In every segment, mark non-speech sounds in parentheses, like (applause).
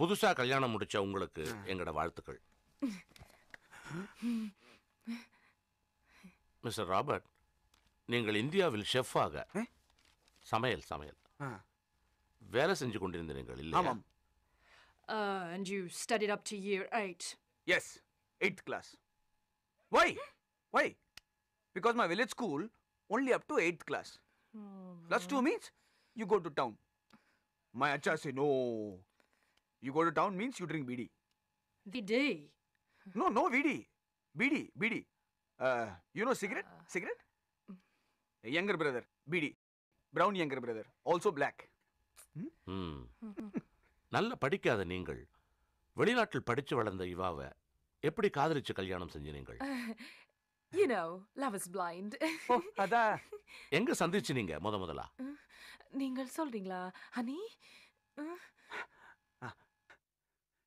புதுசா கல்யாணம் முடிச்ச உங்களுக்கு எங்கட வாழ்த்துக்கள் மிஸ்டர் ராபர்ட் நீங்கள் இந்தியாவில் ஷெஃபாக சமையல் சமையல் வேலை செஞ்சு கொண்டிருந்தீர்கள் இல்லை ஆமாம் and you studied up to year 8 yes 8th class why why because my village school only up to eighth class plus two means you go to town my acha say no You go to town means you drink BD. VD? No, no VD. BD, BD. Uh, you know cigarette? Uh, Cigarette? A younger brother, BD. Brown younger brother, also black. நல்ல படிக்காத நீங்கள் வெளிநாட்டில் படிச்சு வளர்ந்த இவாவை எப்படி காதலிச்சு கல்யாணம் செஞ்சு நீங்கள் You know, love is blind. ஓ, அதா. எங்க சந்திச்சு நீங்க முத முதலா? நீங்கள் சொல்றீங்களா, ஹனி?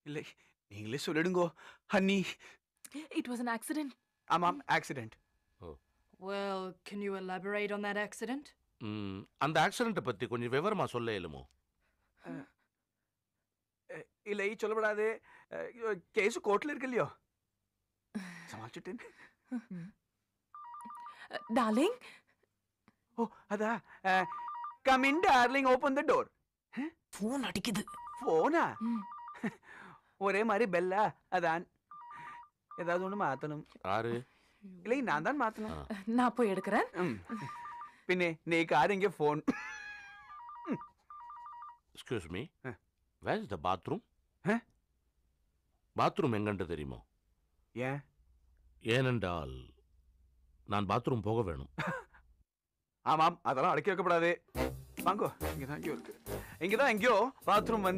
இல்லை நீங்களே சொல்லிடுங்கோ honey it was an accident ஆமாம் accident well can you elaborate on that accident ம் அந்த ஆக்சிடென்ட்டை பற்றி கொஞ்சம் விவரமா சொல்ல இயலுமோ இல்லை சொல்லப்படாது கேஸ் கோர்ட்டில் இருக்கு இல்லையோ சமாளிச்சுட்டேன் டார்லிங் ஓ அதா come in darling open the door phone அடிக்குது ஃபோனா (laughs) ஒரே மாதிரி பெல்லா அதான் ஏதாவது ஒன்று மாற்றணும் ஆறு இல்லை நான் தான் மாற்றணும் நான் போய் எடுக்கிறேன் பின்னே நீ கார் இங்கே phone excuse me where is the bathroom bathroom எங்கன்று தெரியுமோ ஏன் ஏனென்றால் நான் பாத்ரூம் போக வேணும் ஆமாம் அதெல்லாம் அடக்கி வைக்கப்படாது வாங்கோ இங்கே தான் எங்கேயோ இருக்கு இங்கே தான் எங்கேயோ பாத்ரூம் வந்து